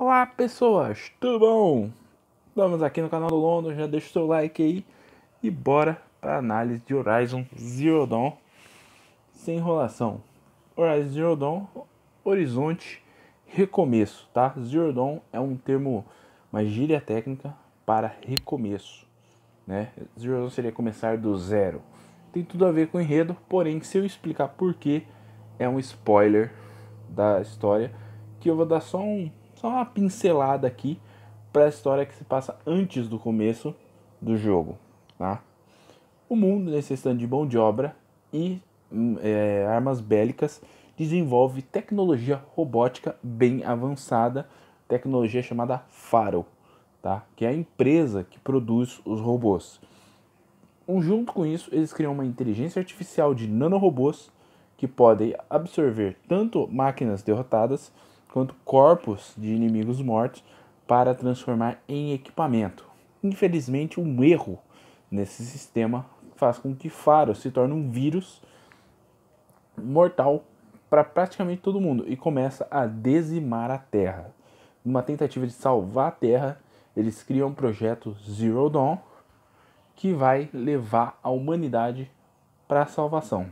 Olá pessoas, tudo bom? Estamos aqui no canal do Lono, já deixa o seu like aí e bora para análise de Horizon Zero Dawn sem enrolação. Horizon Zero Dawn, horizonte, recomeço, tá? Zero Dawn é um termo, uma gíria técnica para recomeço, né? Zero Dawn seria começar do zero. Tem tudo a ver com enredo, porém se eu explicar por que é um spoiler da história, que eu vou dar só um só uma pincelada aqui para a história que se passa antes do começo do jogo. Tá? O mundo, necessitando de mão de obra e hum, é, armas bélicas, desenvolve tecnologia robótica bem avançada, tecnologia chamada Faro, tá? que é a empresa que produz os robôs. junto com isso, eles criam uma inteligência artificial de nanorobôs que podem absorver tanto máquinas derrotadas quanto corpos de inimigos mortos para transformar em equipamento. Infelizmente, um erro nesse sistema faz com que Faro se torne um vírus mortal para praticamente todo mundo e começa a dizimar a Terra. Numa tentativa de salvar a Terra, eles criam o um projeto Zero Dawn que vai levar a humanidade para a salvação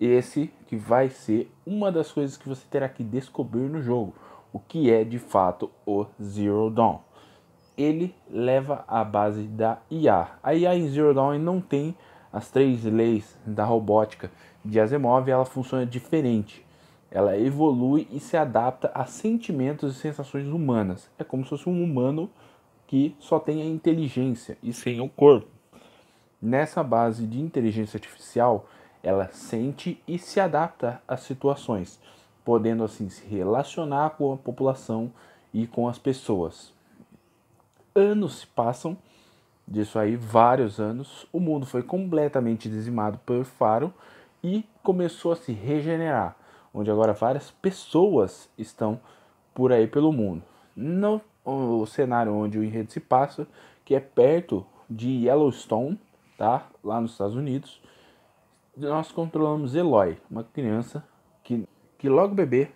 esse que vai ser uma das coisas que você terá que descobrir no jogo, o que é de fato o Zero Dawn. Ele leva a base da IA. A IA em Zero Dawn não tem as três leis da robótica de Asimov, ela funciona diferente. Ela evolui e se adapta a sentimentos e sensações humanas. É como se fosse um humano que só tem a inteligência e sem o corpo. Nessa base de inteligência artificial, ela sente e se adapta às situações, podendo assim se relacionar com a população e com as pessoas. Anos se passam, disso aí vários anos, o mundo foi completamente dizimado pelo faro e começou a se regenerar, onde agora várias pessoas estão por aí pelo mundo. No o cenário onde o enredo se passa, que é perto de Yellowstone, tá? Lá nos Estados Unidos, nós controlamos Eloy, uma criança que, que logo bebê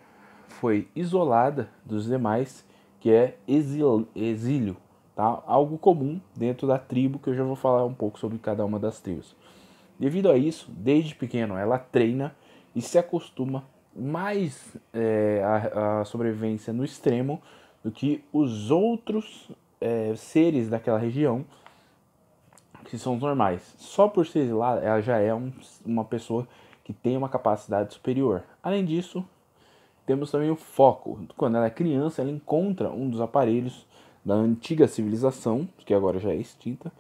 foi isolada dos demais, que é exil, exílio, tá? algo comum dentro da tribo, que eu já vou falar um pouco sobre cada uma das tribos. Devido a isso, desde pequeno ela treina e se acostuma mais é, a, a, sobrevivência no extremo do que os outros é, seres daquela região que são os normais. Só por ser exilar, ela já é um, uma pessoa que tem uma capacidade superior. Além disso, temos também o foco. Quando ela é criança, ela encontra um dos aparelhos da antiga civilização, que agora já é extinta,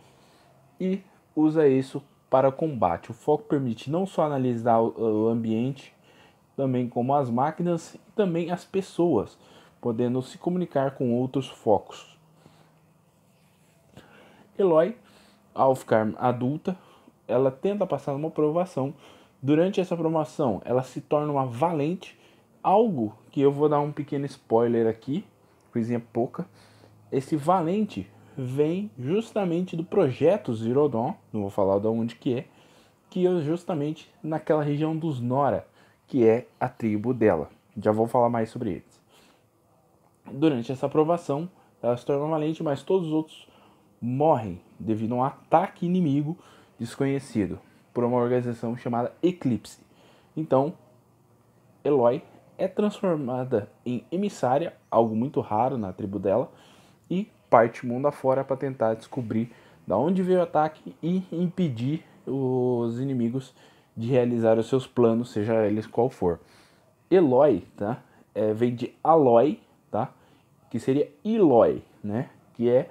e usa isso para combate. O foco permite não só analisar o ambiente, também como as máquinas e também as pessoas, podendo se comunicar com outros focos. Eloy ao ficar adulta, ela tenta passar uma provação. Durante essa provação, ela se torna uma valente, algo que eu vou dar um pequeno spoiler aqui, coisinha pouca. Esse valente vem justamente do projeto Zirodon, não vou falar de onde que é, que é justamente naquela região dos Nora, que é a tribo dela. Já vou falar mais sobre eles. Durante essa aprovação, ela se torna valente, mas todos os outros morrem devido a um ataque inimigo desconhecido por uma organização chamada Eclipse. Então, Eloy é transformada em emissária, algo muito raro na tribo dela, e parte mundo afora para tentar descobrir da onde veio o ataque e impedir os inimigos de realizar os seus planos, seja eles qual for. Eloy, tá? É, vem de Aloy, tá? Que seria Eloy, né? Que é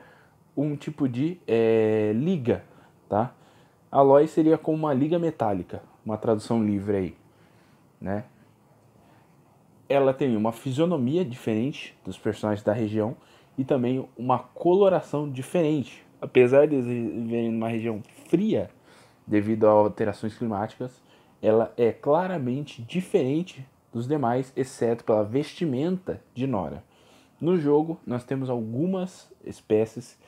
um tipo de é, liga, tá? Aloy seria como uma liga metálica, uma tradução livre aí, né? Ela tem uma fisionomia diferente dos personagens da região e também uma coloração diferente. Apesar de viverem numa região fria devido a alterações climáticas, ela é claramente diferente dos demais, exceto pela vestimenta de Nora. No jogo, nós temos algumas espécies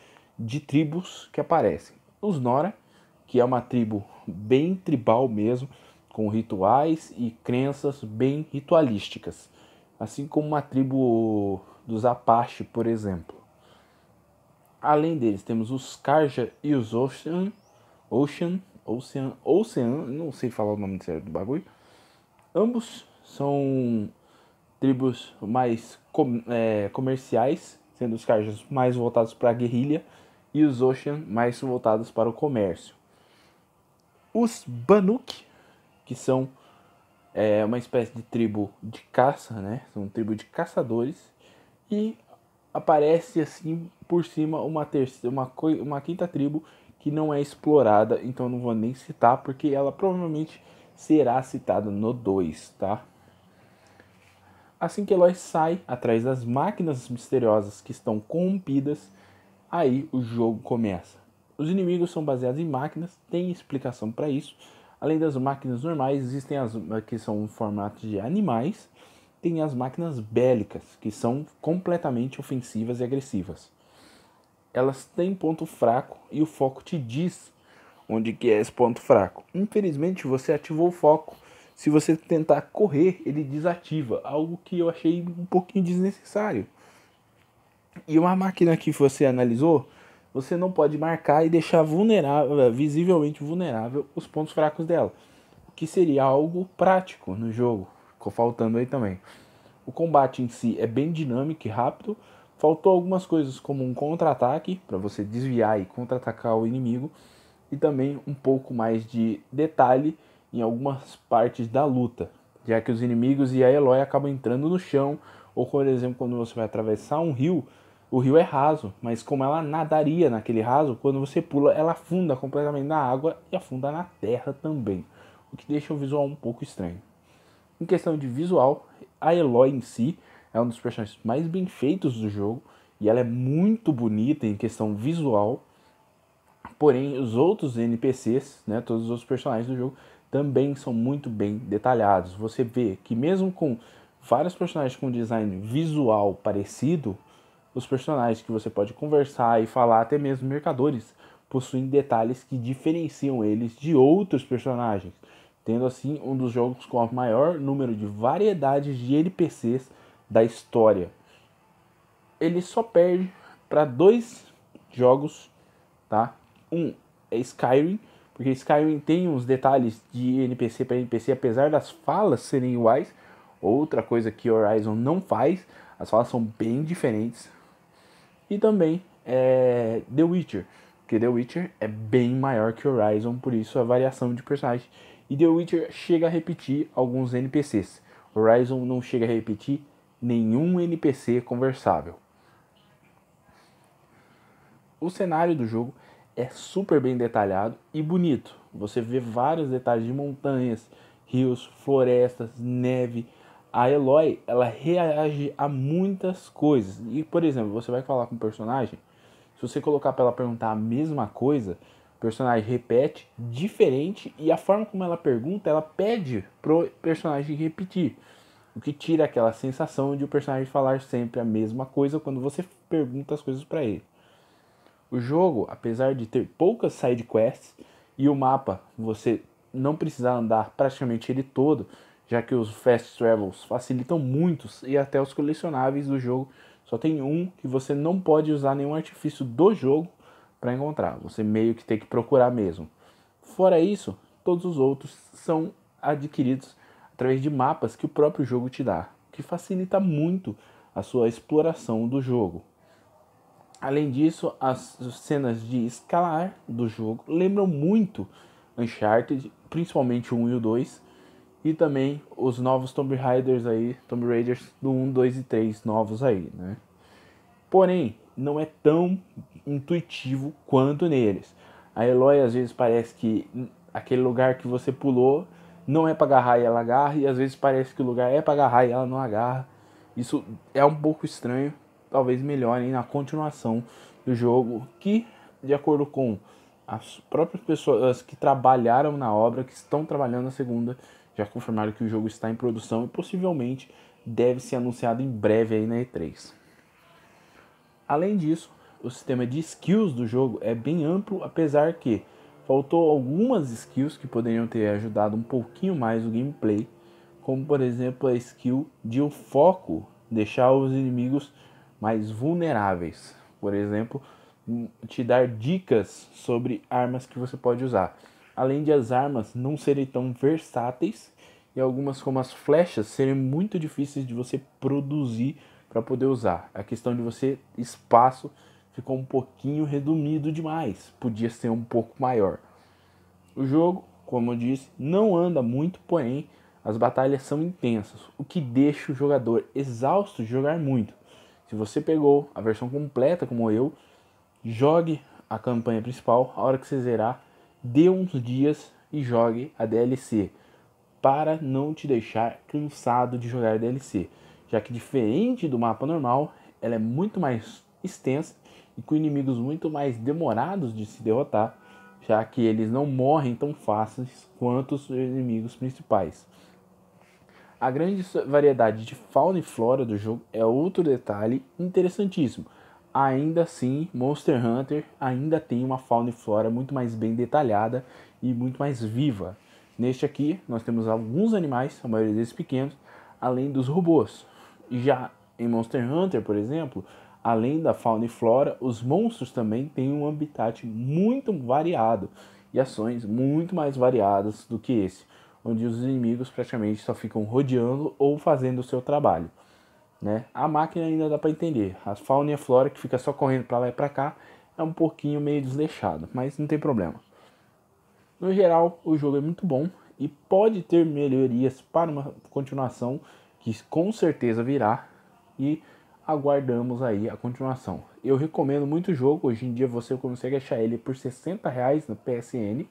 de tribos que aparecem. Os Nora, que é uma tribo bem tribal mesmo, com rituais e crenças bem ritualísticas, assim como uma tribo dos Apache, por exemplo. Além deles, temos os Karja e os Ocean, Ocean, Ocean, Ocean, não sei falar o nome certo do bagulho. Ambos são tribos mais com, é, comerciais, sendo os Karjas mais voltados para a guerrilha e os Ocean mais voltados para o comércio. Os Banuk, que são é, uma espécie de tribo de caça, né? São tribo de caçadores e aparece assim por cima uma terceira, uma, uma quinta tribo que não é explorada, então não vou nem citar porque ela provavelmente será citada no 2, tá? Assim que Eloy sai atrás das máquinas misteriosas que estão corrompidas, aí o jogo começa. Os inimigos são baseados em máquinas, tem explicação para isso. Além das máquinas normais, existem as que são um formato de animais, tem as máquinas bélicas, que são completamente ofensivas e agressivas. Elas têm ponto fraco e o foco te diz onde que é esse ponto fraco. Infelizmente, você ativou o foco. Se você tentar correr, ele desativa, algo que eu achei um pouquinho desnecessário e uma máquina que você analisou, você não pode marcar e deixar vulnerável, eh, visivelmente vulnerável os pontos fracos dela, o que seria algo prático no jogo. Ficou faltando aí também. O combate em si é bem dinâmico e rápido. Faltou algumas coisas como um contra-ataque para você desviar e contra-atacar o inimigo e também um pouco mais de detalhe em algumas partes da luta, já que os inimigos e a Eloy acabam entrando no chão ou por exemplo quando você vai atravessar um rio o rio é raso, mas como ela nadaria naquele raso, quando você pula, ela afunda completamente na água e afunda na terra também, o que deixa o visual um pouco estranho. Em questão de visual, a Eloy em si é um dos personagens mais bem feitos do jogo e ela é muito bonita em questão visual. Porém, os outros NPCs, né, todos os outros personagens do jogo, também são muito bem detalhados. Você vê que mesmo com vários personagens com design visual parecido, os personagens que você pode conversar e falar, até mesmo mercadores, possuem detalhes que diferenciam eles de outros personagens, tendo assim um dos jogos com o maior número de variedades de NPCs da história. Ele só perde para dois jogos, tá? Um é Skyrim, porque Skyrim tem uns detalhes de NPC para NPC, apesar das falas serem iguais. Outra coisa que Horizon não faz, as falas são bem diferentes. E também é, The Witcher, porque The Witcher é bem maior que Horizon, por isso a variação de personagens. E The Witcher chega a repetir alguns NPCs. Horizon não chega a repetir nenhum NPC conversável. O cenário do jogo é super bem detalhado e bonito. Você vê vários detalhes de montanhas, rios, florestas, neve, a Eloy ela reage a muitas coisas. E, por exemplo, você vai falar com um personagem, se você colocar para ela perguntar a mesma coisa, o personagem repete diferente e a forma como ela pergunta, ela pede pro personagem repetir. O que tira aquela sensação de o personagem falar sempre a mesma coisa quando você pergunta as coisas para ele. O jogo, apesar de ter poucas side quests e o mapa você não precisar andar praticamente ele todo, já que os Fast Travels facilitam muitos e até os colecionáveis do jogo só tem um que você não pode usar nenhum artifício do jogo para encontrar, você meio que tem que procurar mesmo. Fora isso, todos os outros são adquiridos através de mapas que o próprio jogo te dá, que facilita muito a sua exploração do jogo. Além disso, as cenas de escalar do jogo lembram muito Uncharted, principalmente o 1 e o 2, e também os novos Tomb Raiders aí, Tomb Raiders do 1, 2 e 3 novos aí, né? Porém, não é tão intuitivo quanto neles. A Eloy às vezes parece que aquele lugar que você pulou não é para agarrar e ela agarra, e às vezes parece que o lugar é para agarrar e ela não agarra. Isso é um pouco estranho, talvez melhorem na continuação do jogo, que de acordo com as próprias pessoas que trabalharam na obra, que estão trabalhando na segunda, já confirmaram que o jogo está em produção e possivelmente deve ser anunciado em breve aí na E3. Além disso, o sistema de skills do jogo é bem amplo, apesar que faltou algumas skills que poderiam ter ajudado um pouquinho mais o gameplay, como por exemplo a skill de o foco deixar os inimigos mais vulneráveis. Por exemplo, hum, te dar dicas sobre armas que você pode usar além de as armas não serem tão versáteis e algumas como as flechas serem muito difíceis de você produzir para poder usar. A questão de você espaço ficou um pouquinho reduzido demais, podia ser um pouco maior. O jogo, como eu disse, não anda muito, porém as batalhas são intensas, o que deixa o jogador exausto de jogar muito. Se você pegou a versão completa como eu, jogue a campanha principal, a hora que você zerar, dê uns dias e jogue a DLC para não te deixar cansado de jogar a DLC, já que diferente do mapa normal, ela é muito mais extensa e com inimigos muito mais demorados de se derrotar, já que eles não morrem tão fáceis quanto os inimigos principais. A grande variedade de fauna e flora do jogo é outro detalhe interessantíssimo, ainda assim, Monster Hunter ainda tem uma fauna e flora muito mais bem detalhada e muito mais viva. Neste aqui, nós temos alguns animais, a maioria deles pequenos, além dos robôs. Já em Monster Hunter, por exemplo, além da fauna e flora, os monstros também têm um habitat muito variado e ações muito mais variadas do que esse, onde os inimigos praticamente só ficam rodeando ou fazendo o seu trabalho. Né? A máquina ainda dá para entender. A fauna e a flora que fica só correndo para lá e para cá é um pouquinho meio desleixado, mas não tem problema. No geral, o jogo é muito bom e pode ter melhorias para uma continuação que com certeza virá e aguardamos aí a continuação. Eu recomendo muito o jogo, hoje em dia você consegue achar ele por 60 reais no PSN,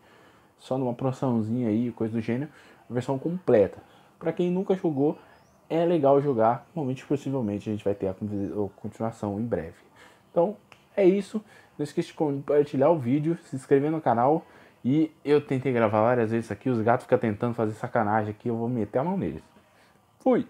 só numa promoçãozinha aí, coisa do gênero, a versão completa. Para quem nunca jogou, é legal jogar, Provavelmente, possivelmente a gente vai ter a continuação em breve. Então é isso, não esqueça de compartilhar o vídeo, se inscrever no canal e eu tentei gravar várias vezes aqui, os gatos ficam tentando fazer sacanagem aqui, eu vou meter a mão neles. Fui!